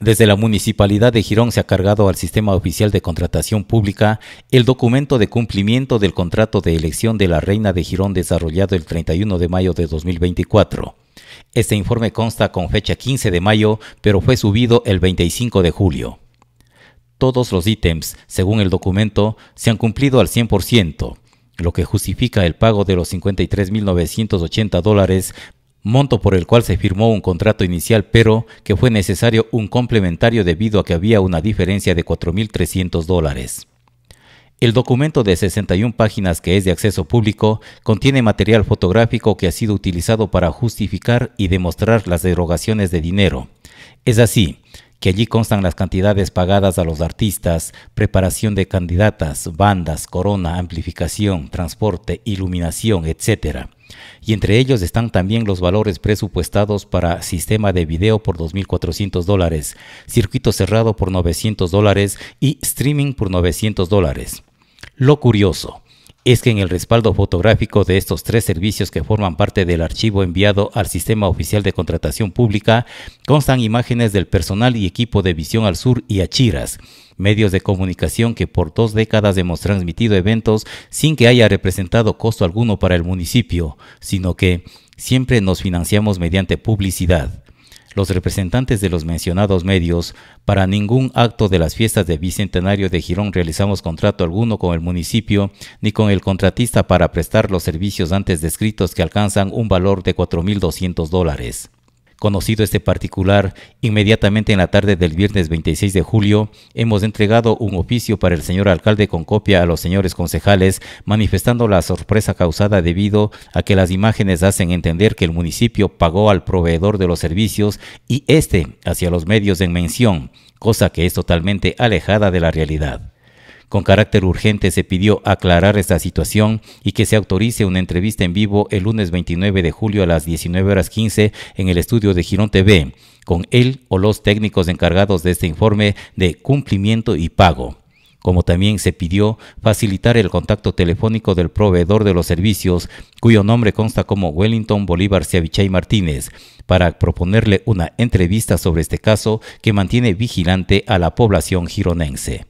Desde la Municipalidad de Girón se ha cargado al Sistema Oficial de Contratación Pública el documento de cumplimiento del contrato de elección de la Reina de Girón desarrollado el 31 de mayo de 2024. Este informe consta con fecha 15 de mayo, pero fue subido el 25 de julio. Todos los ítems, según el documento, se han cumplido al 100%, lo que justifica el pago de los 53.980 dólares monto por el cual se firmó un contrato inicial, pero que fue necesario un complementario debido a que había una diferencia de 4.300 dólares. El documento de 61 páginas que es de acceso público contiene material fotográfico que ha sido utilizado para justificar y demostrar las derogaciones de dinero. Es así que allí constan las cantidades pagadas a los artistas, preparación de candidatas, bandas, corona, amplificación, transporte, iluminación, etc. Y entre ellos están también los valores presupuestados para sistema de video por 2.400 dólares, circuito cerrado por 900 dólares y streaming por 900 dólares. Lo curioso, es que en el respaldo fotográfico de estos tres servicios que forman parte del archivo enviado al Sistema Oficial de Contratación Pública constan imágenes del personal y equipo de Visión al Sur y Achiras, medios de comunicación que por dos décadas hemos transmitido eventos sin que haya representado costo alguno para el municipio, sino que siempre nos financiamos mediante publicidad los representantes de los mencionados medios, para ningún acto de las fiestas de Bicentenario de Girón realizamos contrato alguno con el municipio ni con el contratista para prestar los servicios antes descritos que alcanzan un valor de 4.200 dólares. Conocido este particular, inmediatamente en la tarde del viernes 26 de julio, hemos entregado un oficio para el señor alcalde con copia a los señores concejales, manifestando la sorpresa causada debido a que las imágenes hacen entender que el municipio pagó al proveedor de los servicios y este hacia los medios en mención, cosa que es totalmente alejada de la realidad. Con carácter urgente se pidió aclarar esta situación y que se autorice una entrevista en vivo el lunes 29 de julio a las 19 horas 15 en el estudio de Girón TV, con él o los técnicos encargados de este informe de cumplimiento y pago como también se pidió facilitar el contacto telefónico del proveedor de los servicios, cuyo nombre consta como Wellington Bolívar Ciavichay Martínez, para proponerle una entrevista sobre este caso que mantiene vigilante a la población gironense.